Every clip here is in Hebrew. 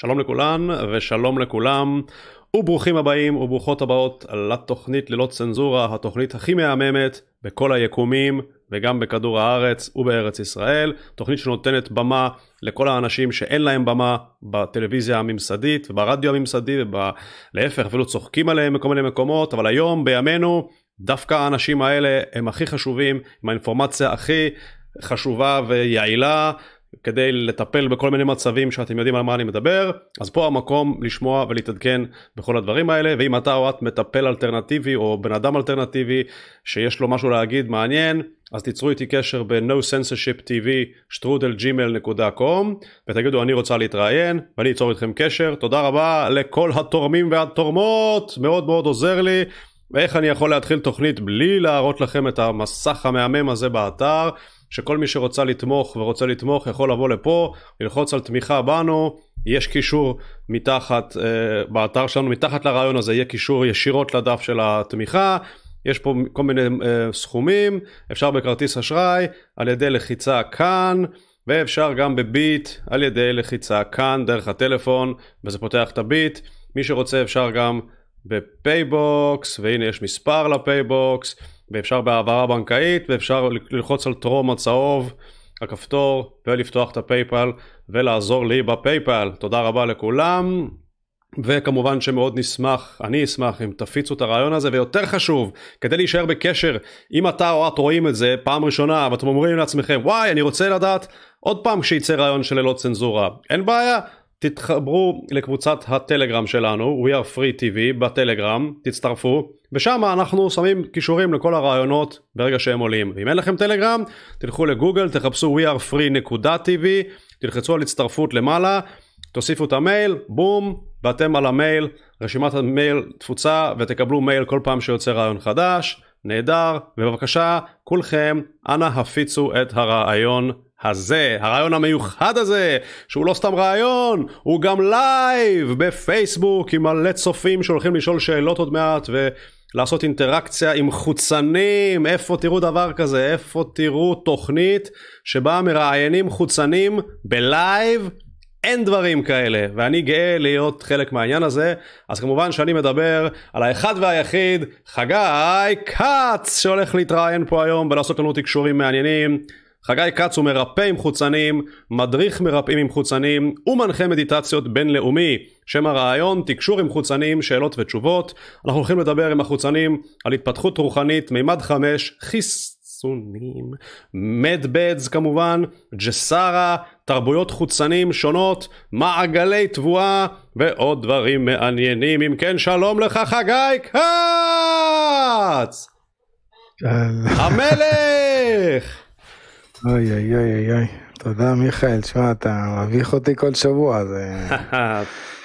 שלום לכולן ושלום לכולם וברוכים הבאים וברוכות הבאות לתוכנית ללא צנזורה התוכנית הכי מהממת בכל היקומים וגם בכדור הארץ ובארץ ישראל תוכנית שנותנת במה לכל האנשים שאין להם במה בטלוויזיה הממסדית וברדיו הממסדי ולהפך אפילו צוחקים עליהם בכל מיני מקומות אבל היום בימינו דווקא האנשים האלה הם הכי חשובים עם האינפורמציה הכי חשובה ויעילה כדי לטפל בכל מיני מצבים שאתם יודעים על מה אני מדבר אז פה המקום לשמוע ולהתעדכן בכל הדברים האלה ואם אתה או את מטפל אלטרנטיבי או בן אדם אלטרנטיבי שיש לו משהו להגיד מעניין אז תיצרו איתי קשר ב-No Censorship TV שטרודלג'ימל.com ותגידו אני רוצה להתראיין ואני אצור איתכם קשר תודה רבה לכל התורמים והתורמות מאוד מאוד עוזר לי ואיך אני יכול להתחיל תוכנית בלי להראות לכם את המסך המהמם הזה באתר שכל מי שרוצה לתמוך ורוצה לתמוך יכול לבוא לפה, ללחוץ על תמיכה בנו, יש קישור מתחת, uh, באתר שלנו, מתחת לרעיון הזה יהיה קישור ישירות לדף של התמיכה. יש פה כל מיני uh, סכומים, אפשר בכרטיס אשראי, על ידי לחיצה כאן, ואפשר גם בביט, על ידי לחיצה כאן, דרך הטלפון, וזה פותח את הביט. מי שרוצה אפשר גם בפייבוקס, והנה יש מספר לפייבוקס. ואפשר בהעברה בנקאית, ואפשר ללחוץ על טרום הצהוב, הכפתור, ולפתוח את הפייפל, ולעזור לי בפייפל. תודה רבה לכולם. וכמובן שמאוד נשמח, אני אשמח אם תפיצו את הרעיון הזה, ויותר חשוב, כדי להישאר בקשר, אם אתה או את רואים את זה פעם ראשונה, ואתם אומרים לעצמכם, וואי, אני רוצה לדעת עוד פעם כשיצא רעיון של ללא צנזורה, אין בעיה, תתחברו לקבוצת הטלגרם שלנו, We are free TV בטלגרם, תצטרפו, ושם אנחנו שמים קישורים לכל הרעיונות ברגע שהם עולים. ואם אין לכם טלגרם, תלכו לגוגל, תחפשו We are free.tv, תלחצו על הצטרפות למעלה, תוסיפו את המייל, בום, ואתם על המייל, רשימת המייל תפוצה, ותקבלו מייל כל פעם שיוצא רעיון חדש, נהדר, ובבקשה, כולכם, אנא הפיצו את הרעיון. הזה, הרעיון המיוחד הזה, שהוא לא סתם רעיון, הוא גם לייב בפייסבוק עם מלא צופים שהולכים לשאול שאלות עוד מעט ולעשות אינטראקציה עם חוצנים, איפה תראו דבר כזה, איפה תראו תוכנית שבה מראיינים חוצנים בלייב. אין דברים כאלה, ואני גאה להיות חלק מהעניין הזה, אז כמובן שאני מדבר על האחד והיחיד, חגי כץ, שהולך להתראיין פה היום ולעשות לנו תקשורים מעניינים. חגי כץ הוא מרפא עם חוצנים, מדריך מרפאים עם חוצנים ומנחה מדיטציות בינלאומי. שם הרעיון, תקשור עם חוצנים, שאלות ותשובות. אנחנו הולכים לדבר עם החוצנים על התפתחות רוחנית, מימד חמש, חיסונים, מדבדס כמובן, ג'סארה, תרבויות חוצנים שונות, מעגלי תבואה ועוד דברים מעניינים. אם כן, שלום לך חגי כץ! המלך! אוי אוי אוי אוי, תודה מיכאל, שמע אתה מביך אותי כל שבוע. זה...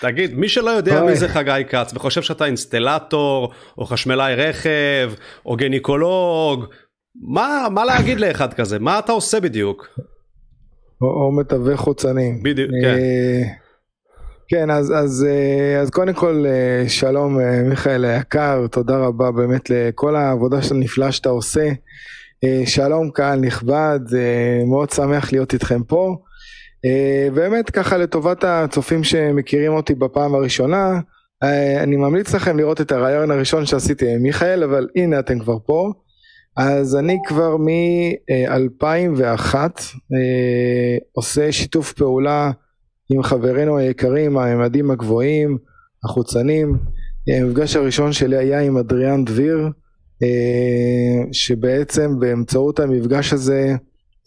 תגיד, מי שלא יודע אוי. מי זה חגי כץ וחושב שאתה אינסטלטור, או חשמלאי רכב, או גניקולוג, מה, מה להגיד לאחד כזה? מה אתה עושה בדיוק? או, או מתווך חוצנים. בדיוק, אה, כן. כן, אז, אז, אה, אז קודם כל אה, שלום מיכאל היקר, תודה רבה באמת לכל העבודה הנפלאה שאתה עושה. אה, שלום קהל נכבד, מאוד שמח להיות איתכם פה. אה, באמת ככה לטובת הצופים שמכירים אותי בפעם הראשונה, אה, אני ממליץ לכם לראות את הרעיון הראשון שעשיתי עם מיכאל, אבל הנה אתם כבר פה. אז אני כבר מ-2001 עושה שיתוף פעולה עם חברינו היקרים, הממדים הגבוהים, החוצנים. המפגש הראשון שלי היה עם אדריאן דביר. אה, שבעצם באמצעות המפגש הזה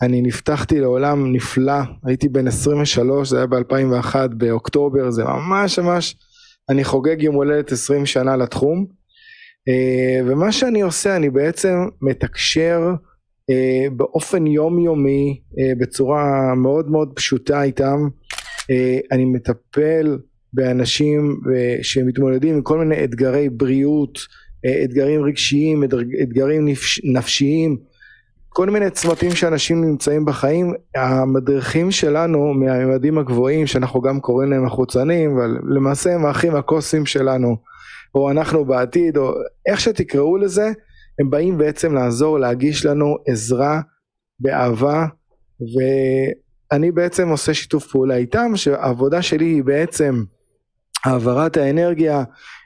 אני נפתחתי לעולם נפלא, הייתי בן 23, זה היה ב-2001, באוקטובר, זה ממש ממש, אני חוגג יום הולדת 20 שנה לתחום. אה, ומה שאני עושה, אני בעצם מתקשר אה, באופן יומיומי, בצורה מאוד מאוד פשוטה איתם. אני מטפל באנשים שמתמודדים עם כל מיני אתגרי בריאות, אה, אתגרים רגשיים, אתגרים נפשיים, כל מיני צמתים שאנשים נמצאים בחיים, המדריכים שלנו מהממדים הגבוהים שאנחנו גם קוראים להם החוצנים, אבל למעשה הם האחים הקוסים שלנו, או אנחנו בעתיד, או איך שתקראו לזה, הם באים בעצם לעזור, להגיש לנו עזרה באהבה, ואני בעצם עושה שיתוף פעולה איתם, שהעבודה שלי היא בעצם העברת האנרגיה,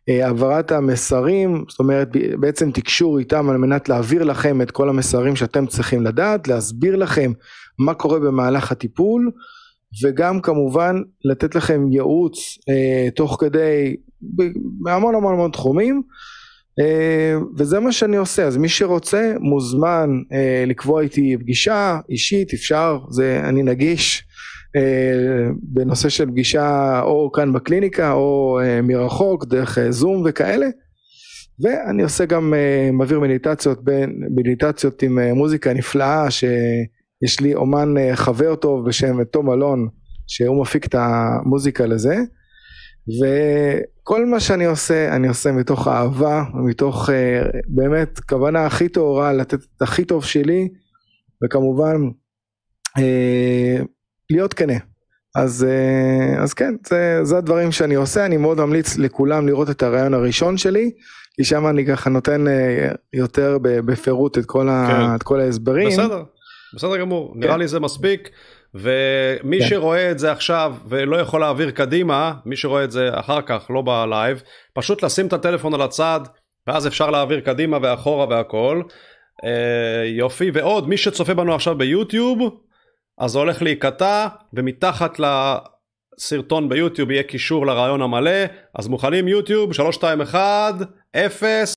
אה, העברת המסרים, זאת אומרת בעצם תקשור איתם על מנת להעביר לכם את כל המסרים שאתם צריכים לדעת, להסביר לכם מה קורה במהלך הטיפול, וגם כמובן לתת לכם ייעוץ אה, תוך כדי בהמון המון המון תחומים אה, וזה מה שאני עושה אז מי שרוצה מוזמן אה, לקבוע איתי פגישה אישית אפשר זה אני נגיש אה, בנושא של פגישה או כאן בקליניקה או אה, מרחוק דרך אה, זום וכאלה ואני עושה גם מעביר מדיטציות בין מדיטציות עם מוזיקה נפלאה שיש לי אומן חבר טוב בשם תום אלון שהוא מפיק את המוזיקה לזה וכל מה שאני עושה אני עושה מתוך אהבה מתוך באמת כוונה הכי טהורה לתת את הכי טוב שלי וכמובן להיות כנה. אז, אה, אז כן, זה, זה הדברים שאני עושה, אני מאוד ממליץ לכולם לראות את הרעיון הראשון שלי, כי שם אני ככה נותן אה, יותר בפירוט את כל, כן. ה, את כל ההסברים. בסדר, בסדר גמור, כן. נראה לי זה מספיק, ומי כן. שרואה את זה עכשיו ולא יכול להעביר קדימה, מי שרואה את זה אחר כך, לא בלייב, פשוט לשים את הטלפון על הצד, ואז אפשר להעביר קדימה ואחורה והכל. אה, יופי, ועוד מי שצופה בנו עכשיו ביוטיוב, אז זה הולך להיקטע ומתחת לסרטון ביוטיוב יהיה קישור לרעיון המלא אז מוכנים יוטיוב 3 2 1 0